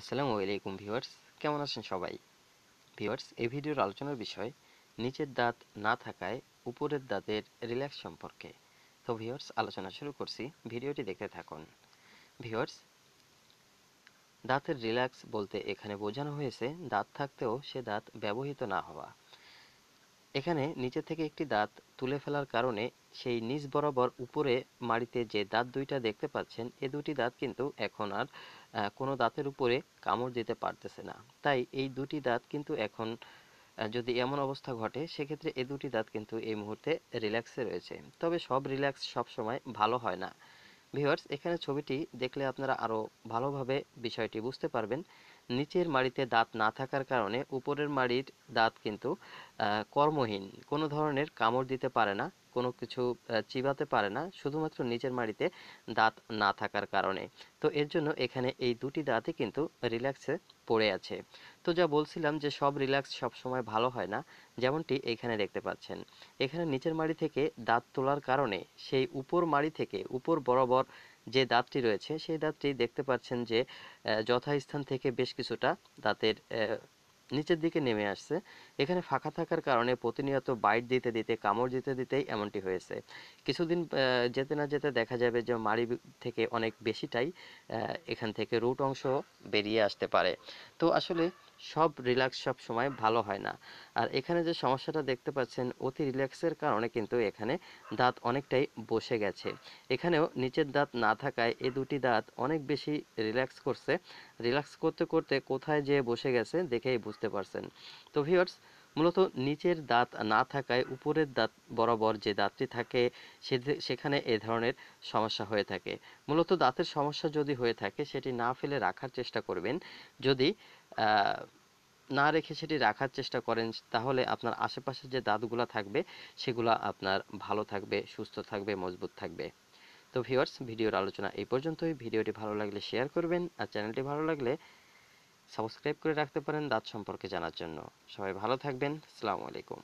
আসসালামু আলাইকুম ভিউয়ার্স কেমন আছেন সবাই ভিউয়ার্স এই ভিডিওর আলোচনার বিষয় নিচের দাঁত না থাকায় উপরের দাঁতের রিল্যাক্স সম্পর্কে তো ভিউয়ার্স আলোচনা শুরু করছি ভিডিওটি দেখতে থাকুন ভিউয়ার্স দাঁতের রিল্যাক্স বলতে এখানে বোঝানো হয়েছে দাঁত থাকতেও সে দাঁত ব্যবহৃত না হওয়া এখানে নিচে থেকে একটি দাঁত তুলে ফেলার কারণে সেই নিচ বরাবর উপরে মাড়িতে যে দাঁত দুইটা দেখতে পাচ্ছেন এ দুটি দাঁত কিন্তু এখন আর কোনো দাঁতের উপরে কামড় দিতে পারতেছে না তাই এই দুটি দাঁত কিন্তু এখন যদি এমন অবস্থা ঘটে সেক্ষেত্রে এ দুটি দাঁত কিন্তু এই মুহূর্তে রিল্যাক্সে রয়েছে তবে সব রিল্যাক্স সবসময় ভালো হয় না ভিওয়ার্স এখানে ছবিটি দেখলে আপনারা আরও ভালোভাবে বিষয়টি বুঝতে পারবেন নিচের মাড়িতে দাঁত না থাকার কারণে উপরের মাড়ির দাঁত কিন্তু কর্মহীন কোনো ধরনের কামড় দিতে পারে না কোনো কিছু চিবাতে পারে না শুধুমাত্র নিচের মাড়িতে দাঁত না থাকার কারণে তো এর জন্য এখানে এই দুটি দাঁতই কিন্তু রিল্যাক্সে পড়ে আছে তো যা বলছিলাম যে সব রিল্যাক্স সবসময় ভালো হয় না যেমনটি এখানে দেখতে পাচ্ছেন এখানে নিচের মাড়ি থেকে দাঁত তোলার কারণে সেই উপর মাড়ি থেকে উপর বরাবর যে দাঁতটি রয়েছে সেই দাঁতটি দেখতে পাচ্ছেন যে যথাস্থান থেকে বেশ কিছুটা দাঁতের নিচের দিকে নেমে আসছে এখানে ফাঁকা থাকার কারণে প্রতিনিয়ত বাইট দিতে দিতে কামড় দিতে দিতেই এমনটি হয়েছে কিছুদিন যেতে না যেতে দেখা যাবে যে মাড়ি থেকে অনেক বেশিটাই এখান থেকে রুট অংশ বেরিয়ে আসতে পারে তো আসলে সব রিল্যাক্স সব সময় ভালো হয় না আর এখানে যে সমস্যাটা দেখতে পাচ্ছেন অতি রিল্যাক্সের কারণে কিন্তু এখানে দাঁত অনেকটাই বসে গেছে এখানেও নিচের দাঁত না থাকায় এই দুটি দাঁত অনেক বেশি রিল্যাক্স করছে রিল্যাক্স করতে করতে কোথায় যে বসে গেছে দেখেই বুঝতে পারছেন তো ভিওর্স মূলত নিচের দাঁত না থাকায় উপরের দাঁত বরাবর যে দাঁতটি থাকে সেখানে এ ধরনের সমস্যা হয়ে থাকে মূলত দাঁতের সমস্যা যদি হয়ে থাকে সেটি না ফেলে রাখার চেষ্টা করবেন যদি না রেখে সেটি রাখার চেষ্টা করেন তাহলে আপনার আশেপাশে যে দাঁতগুলো থাকবে সেগুলো আপনার ভালো থাকবে সুস্থ থাকবে মজবুত থাকবে তো ভিউয়ার্স ভিডিওর আলোচনা এই পর্যন্তই ভিডিওটি ভালো লাগলে শেয়ার করবেন আর চ্যানেলটি ভালো লাগলে সাবস্ক্রাইব করে রাখতে পারেন দাঁত সম্পর্কে জানার জন্য সবাই ভালো থাকবেন সালামু আলাইকুম